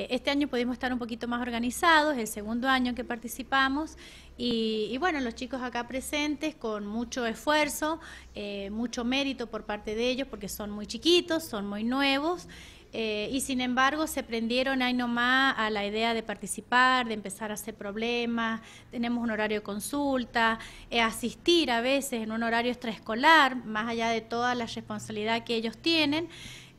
Eh, este año pudimos estar un poquito más organizados, el segundo año que participamos, y, bueno, los chicos acá presentes con mucho esfuerzo, eh, mucho mérito por parte de ellos, porque son muy chiquitos, son muy nuevos. Eh, y sin embargo se prendieron ahí nomás a la idea de participar, de empezar a hacer problemas, tenemos un horario de consulta, asistir a veces en un horario extraescolar, más allá de toda la responsabilidad que ellos tienen.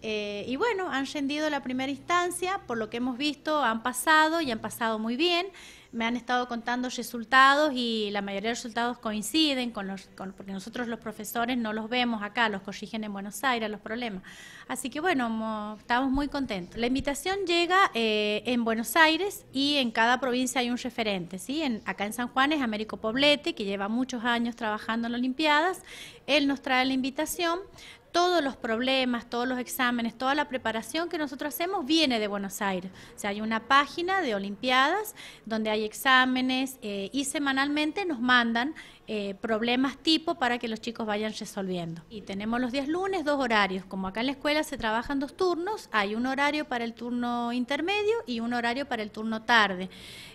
Eh, y bueno, han rendido la primera instancia, por lo que hemos visto, han pasado y han pasado muy bien. Me han estado contando resultados y la mayoría de resultados coinciden, con los, porque nosotros los profesores no los vemos acá, los corrigen en Buenos Aires los problemas. Así que bueno, estamos muy contentos. La invitación llega eh, en Buenos Aires y en cada provincia hay un referente. ¿sí? acá en San Juan es Américo Poblete, que lleva muchos años trabajando en las Olimpiadas. Él nos trae la invitación todos los problemas, todos los exámenes, toda la preparación que nosotros hacemos viene de Buenos Aires. O sea, hay una página de Olimpiadas donde hay exámenes eh, y semanalmente nos mandan eh, problemas tipo para que los chicos vayan resolviendo. Y tenemos los días lunes dos horarios. Como acá en la escuela se trabajan dos turnos, hay un horario para el turno intermedio y un horario para el turno tarde.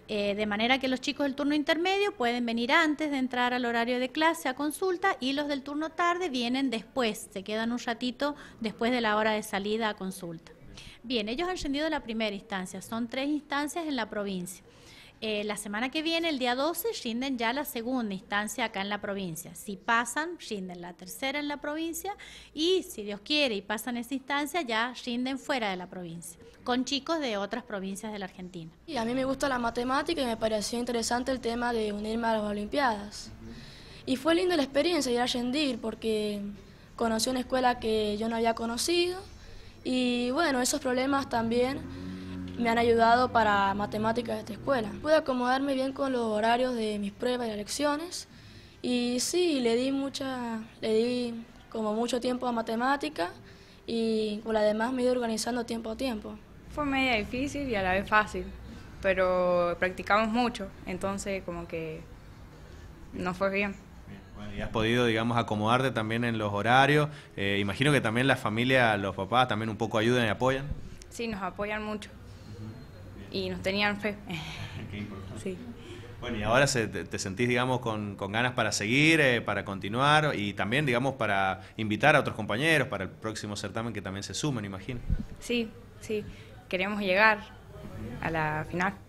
Eh, de manera que los chicos del turno intermedio pueden venir antes de entrar al horario de clase a consulta y los del turno tarde vienen después, se quedan un ratito después de la hora de salida a consulta. Bien, ellos han rendido la primera instancia, son tres instancias en la provincia. Eh, la semana que viene, el día 12, rinden ya la segunda instancia acá en la provincia. Si pasan, rinden la tercera en la provincia y si Dios quiere y pasan esa instancia, ya rinden fuera de la provincia, con chicos de otras provincias de la Argentina. Y a mí me gusta la matemática y me pareció interesante el tema de unirme a las Olimpiadas. Y fue linda la experiencia ir a Yendir porque conocí una escuela que yo no había conocido y bueno, esos problemas también me han ayudado para matemáticas de esta escuela. Pude acomodarme bien con los horarios de mis pruebas y lecciones y sí, le di mucha, le di como mucho tiempo a matemáticas y con la me he ido organizando tiempo a tiempo. Fue media difícil y a la vez fácil, pero practicamos mucho, entonces como que no fue bien. y has podido, digamos, acomodarte también en los horarios. Eh, imagino que también la familia, los papás también un poco ayudan y apoyan. Sí, nos apoyan mucho y nos tenían fe. Qué importante. Sí. Bueno, y ahora se, te, sentís, digamos, con, ganas para seguir, eh, para continuar y también, digamos, para invitar a otros compañeros para el próximo certamen que también se sumen, imagino. Sí, sí, queremos llegar a la final.